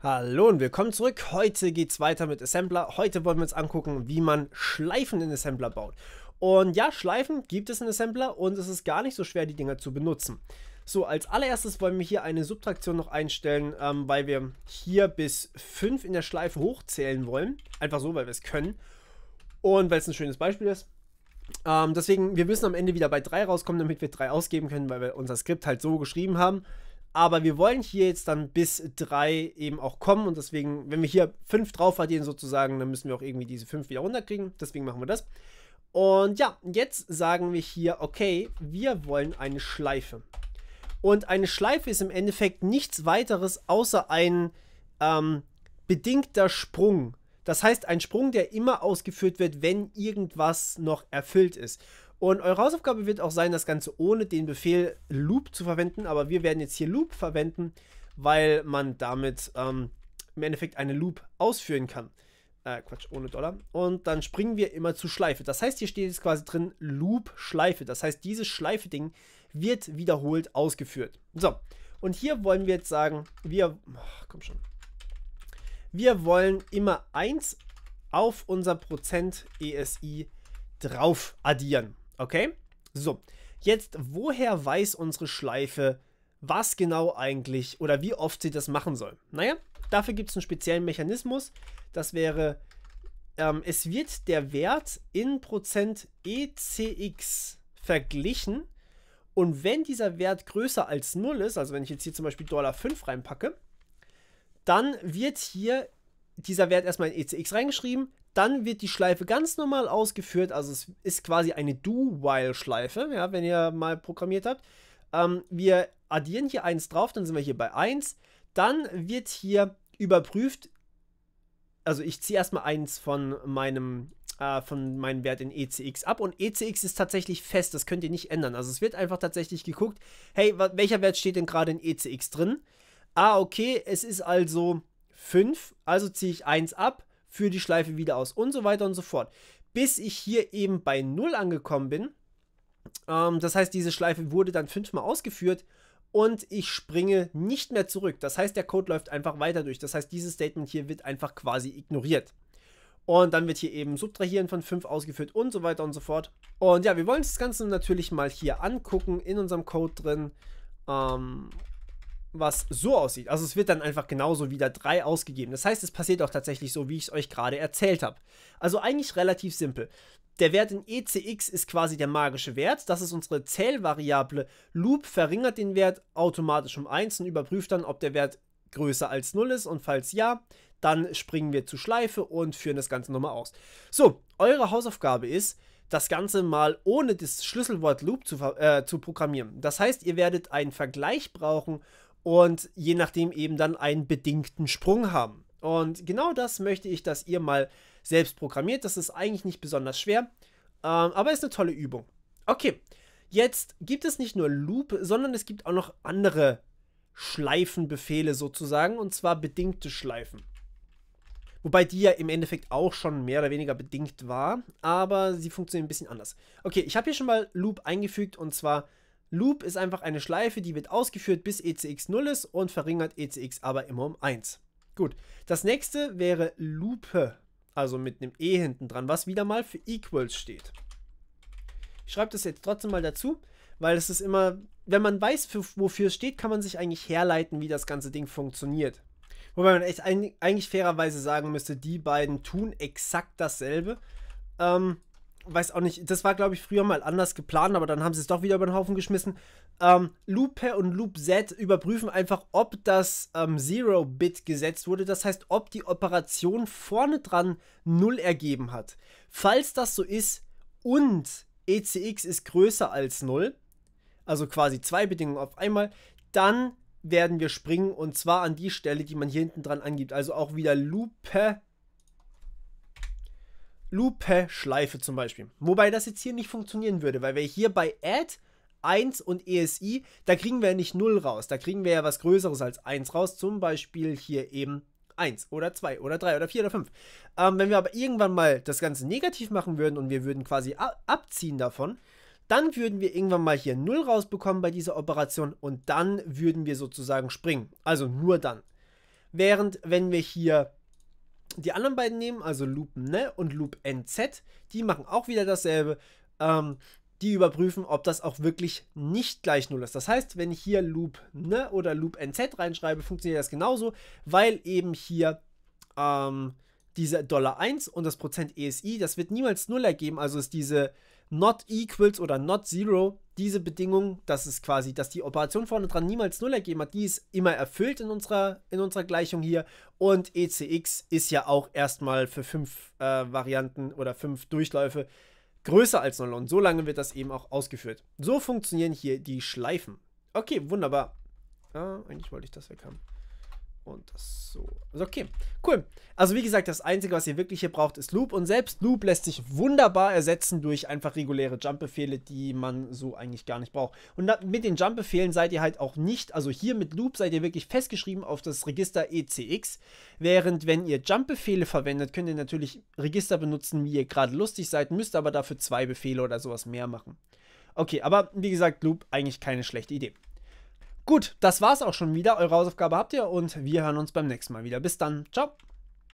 Hallo und willkommen zurück. Heute geht es weiter mit Assembler. Heute wollen wir uns angucken, wie man Schleifen in Assembler baut. Und ja, Schleifen gibt es in Assembler und es ist gar nicht so schwer, die Dinger zu benutzen. So, als allererstes wollen wir hier eine Subtraktion noch einstellen, ähm, weil wir hier bis 5 in der Schleife hochzählen wollen. Einfach so, weil wir es können. Und weil es ein schönes Beispiel ist. Ähm, deswegen, wir müssen am Ende wieder bei 3 rauskommen, damit wir 3 ausgeben können, weil wir unser Skript halt so geschrieben haben. Aber wir wollen hier jetzt dann bis drei eben auch kommen und deswegen, wenn wir hier fünf drauf addieren sozusagen, dann müssen wir auch irgendwie diese fünf wieder runterkriegen. Deswegen machen wir das. Und ja, jetzt sagen wir hier, okay, wir wollen eine Schleife. Und eine Schleife ist im Endeffekt nichts weiteres außer ein ähm, bedingter Sprung. Das heißt, ein Sprung, der immer ausgeführt wird, wenn irgendwas noch erfüllt ist. Und eure Hausaufgabe wird auch sein, das Ganze ohne den Befehl Loop zu verwenden. Aber wir werden jetzt hier Loop verwenden, weil man damit ähm, im Endeffekt eine Loop ausführen kann. Äh, Quatsch, ohne Dollar. Und dann springen wir immer zu Schleife. Das heißt, hier steht jetzt quasi drin Loop Schleife. Das heißt, dieses Schleife-Ding wird wiederholt ausgeführt. So, und hier wollen wir jetzt sagen, wir, ach, komm schon, wir wollen immer 1 auf unser Prozent ESI drauf addieren. Okay? So, jetzt, woher weiß unsere Schleife, was genau eigentlich oder wie oft sie das machen soll? Naja, dafür gibt es einen speziellen Mechanismus. Das wäre, ähm, es wird der Wert in Prozent ECX verglichen. Und wenn dieser Wert größer als 0 ist, also wenn ich jetzt hier zum Beispiel Dollar 5 reinpacke, dann wird hier dieser Wert erstmal in ECX reingeschrieben, dann wird die Schleife ganz normal ausgeführt. Also es ist quasi eine Do-While-Schleife, ja, wenn ihr mal programmiert habt. Ähm, wir addieren hier 1 drauf, dann sind wir hier bei 1. Dann wird hier überprüft, also ich ziehe erstmal 1 von meinem äh, von meinem Wert in ECX ab und ECX ist tatsächlich fest, das könnt ihr nicht ändern. Also es wird einfach tatsächlich geguckt, hey, welcher Wert steht denn gerade in ECX drin? Ah, okay, es ist also 5, also ziehe ich 1 ab führe die Schleife wieder aus und so weiter und so fort. Bis ich hier eben bei 0 angekommen bin. Ähm, das heißt, diese Schleife wurde dann fünfmal ausgeführt und ich springe nicht mehr zurück. Das heißt, der Code läuft einfach weiter durch. Das heißt, dieses Statement hier wird einfach quasi ignoriert. Und dann wird hier eben Subtrahieren von 5 ausgeführt und so weiter und so fort. Und ja, wir wollen uns das Ganze natürlich mal hier angucken in unserem Code drin. Ähm, was so aussieht. Also es wird dann einfach genauso wieder 3 ausgegeben. Das heißt, es passiert auch tatsächlich so, wie ich es euch gerade erzählt habe. Also eigentlich relativ simpel. Der Wert in ECX ist quasi der magische Wert. Das ist unsere Zählvariable. Loop verringert den Wert automatisch um 1 und überprüft dann, ob der Wert größer als 0 ist. Und falls ja, dann springen wir zur Schleife und führen das Ganze nochmal aus. So, eure Hausaufgabe ist, das Ganze mal ohne das Schlüsselwort Loop zu, äh, zu programmieren. Das heißt, ihr werdet einen Vergleich brauchen und je nachdem eben dann einen bedingten Sprung haben. Und genau das möchte ich, dass ihr mal selbst programmiert. Das ist eigentlich nicht besonders schwer, ähm, aber ist eine tolle Übung. Okay, jetzt gibt es nicht nur Loop, sondern es gibt auch noch andere Schleifenbefehle sozusagen, und zwar bedingte Schleifen. Wobei die ja im Endeffekt auch schon mehr oder weniger bedingt war, aber sie funktionieren ein bisschen anders. Okay, ich habe hier schon mal Loop eingefügt und zwar Loop ist einfach eine Schleife, die wird ausgeführt bis ECX 0 ist und verringert ECX aber immer um 1. Gut, das nächste wäre Lupe, also mit einem E hinten dran, was wieder mal für Equals steht. Ich schreibe das jetzt trotzdem mal dazu, weil es ist immer, wenn man weiß, für, wofür es steht, kann man sich eigentlich herleiten, wie das ganze Ding funktioniert. Wobei man echt ein, eigentlich fairerweise sagen müsste, die beiden tun exakt dasselbe. Ähm, weiß auch nicht, das war, glaube ich, früher mal anders geplant, aber dann haben sie es doch wieder über den Haufen geschmissen. Ähm, Lupe und Loop Z überprüfen einfach, ob das ähm, Zero-Bit gesetzt wurde. Das heißt, ob die Operation vorne dran 0 ergeben hat. Falls das so ist und ECX ist größer als 0, also quasi zwei Bedingungen auf einmal, dann werden wir springen und zwar an die Stelle, die man hier hinten dran angibt. Also auch wieder Lupe Lupe Schleife zum Beispiel. Wobei das jetzt hier nicht funktionieren würde, weil wir hier bei Add 1 und ESI, da kriegen wir ja nicht 0 raus, da kriegen wir ja was Größeres als 1 raus, zum Beispiel hier eben 1 oder 2 oder 3 oder 4 oder 5. Ähm, wenn wir aber irgendwann mal das Ganze negativ machen würden und wir würden quasi abziehen davon, dann würden wir irgendwann mal hier 0 rausbekommen bei dieser Operation und dann würden wir sozusagen springen. Also nur dann. Während wenn wir hier die anderen beiden nehmen, also Loop Ne und Loop NZ, die machen auch wieder dasselbe. Ähm, die überprüfen, ob das auch wirklich nicht gleich null ist. Das heißt, wenn ich hier Loop Ne oder Loop NZ reinschreibe, funktioniert das genauso, weil eben hier ähm, diese Dollar 1 und das Prozent ESI, das wird niemals null ergeben. Also ist diese not equals oder not zero, diese Bedingung, dass es quasi, dass die Operation vorne dran niemals Null ergeben hat, die ist immer erfüllt in unserer, in unserer Gleichung hier. Und ECX ist ja auch erstmal für fünf äh, Varianten oder fünf Durchläufe größer als Null. und so lange wird das eben auch ausgeführt. So funktionieren hier die Schleifen. Okay, wunderbar. Ah, eigentlich wollte ich das weg haben. Und das so. Also okay, cool. Also wie gesagt, das Einzige, was ihr wirklich hier braucht, ist Loop. Und selbst Loop lässt sich wunderbar ersetzen durch einfach reguläre Jump-Befehle, die man so eigentlich gar nicht braucht. Und mit den Jump-Befehlen seid ihr halt auch nicht, also hier mit Loop seid ihr wirklich festgeschrieben auf das Register ECX. Während wenn ihr Jump-Befehle verwendet, könnt ihr natürlich Register benutzen, wie ihr gerade lustig seid, müsst aber dafür zwei Befehle oder sowas mehr machen. Okay, aber wie gesagt, Loop eigentlich keine schlechte Idee. Gut, das war's auch schon wieder. Eure Hausaufgabe habt ihr und wir hören uns beim nächsten Mal wieder. Bis dann. Ciao.